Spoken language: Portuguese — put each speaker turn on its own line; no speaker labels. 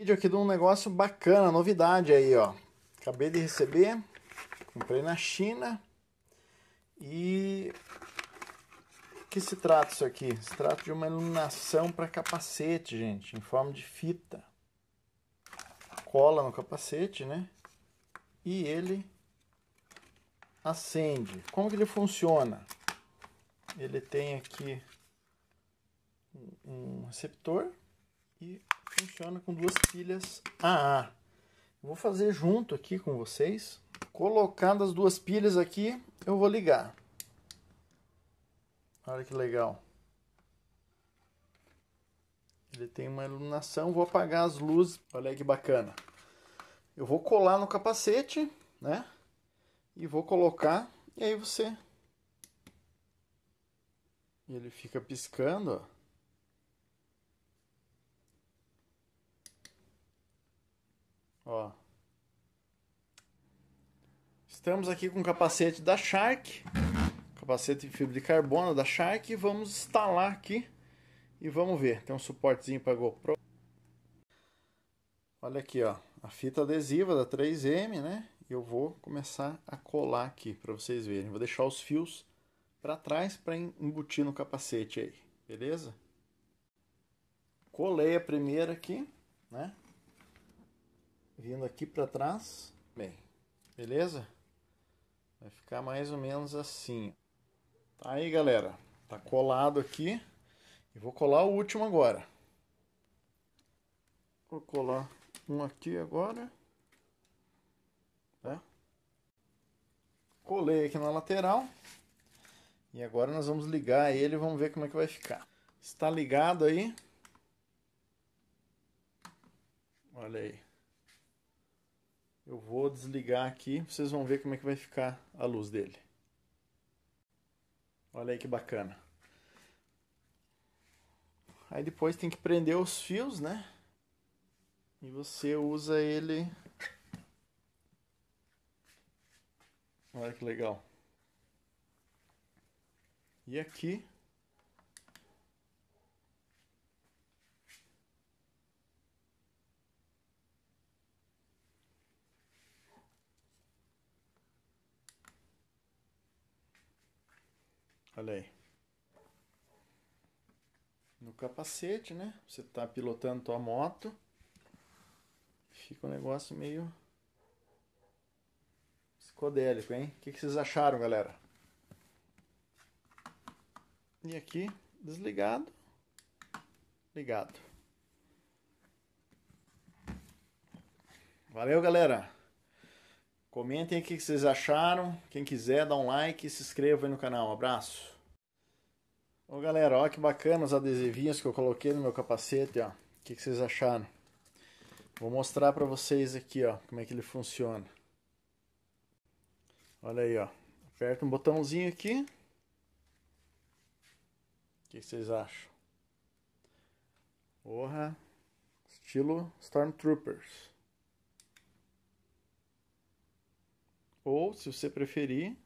Vídeo aqui de um negócio bacana, novidade aí, ó. Acabei de receber, comprei na China. E o que se trata isso aqui? Se trata de uma iluminação para capacete, gente, em forma de fita. Cola no capacete, né? E ele acende. Como que ele funciona? Ele tem aqui um receptor e funciona com duas pilhas AA. vou fazer junto aqui com vocês. Colocando as duas pilhas aqui, eu vou ligar. Olha que legal. Ele tem uma iluminação, vou apagar as luzes. Olha que bacana. Eu vou colar no capacete, né? E vou colocar, e aí você... Ele fica piscando, ó. Estamos aqui com o capacete da Shark, capacete de fibra de carbono da Shark, e vamos instalar aqui e vamos ver. Tem um suportezinho para GoPro. Olha aqui, ó, a fita adesiva da 3M, né? Eu vou começar a colar aqui para vocês verem. Vou deixar os fios para trás para embutir no capacete aí, beleza? Colei a primeira aqui, né? Vindo aqui para trás. Bem, beleza? Vai ficar mais ou menos assim. Tá aí, galera. Tá colado aqui. E vou colar o último agora. Vou colar um aqui agora. Tá? Colei aqui na lateral. E agora nós vamos ligar ele e vamos ver como é que vai ficar. Está ligado aí. Olha aí. Eu vou desligar aqui, vocês vão ver como é que vai ficar a luz dele. Olha aí que bacana. Aí depois tem que prender os fios, né? E você usa ele. Olha que legal. E aqui Olha aí. No capacete, né? Você tá pilotando tua moto. Fica um negócio meio psicodélico, hein? O que, que vocês acharam, galera? E aqui, desligado. Ligado. Valeu, galera! Comentem o que vocês acharam. Quem quiser, dá um like e se inscreva aí no canal. Um abraço. Ô galera, olha que bacana os adesivinhos que eu coloquei no meu capacete, ó. O que, vocês acharam? Vou mostrar para vocês aqui, ó, como é que ele funciona. Olha aí, ó. Aperta um botãozinho aqui. O que, que vocês acham? Porra, estilo Stormtroopers. Ou, se você preferir,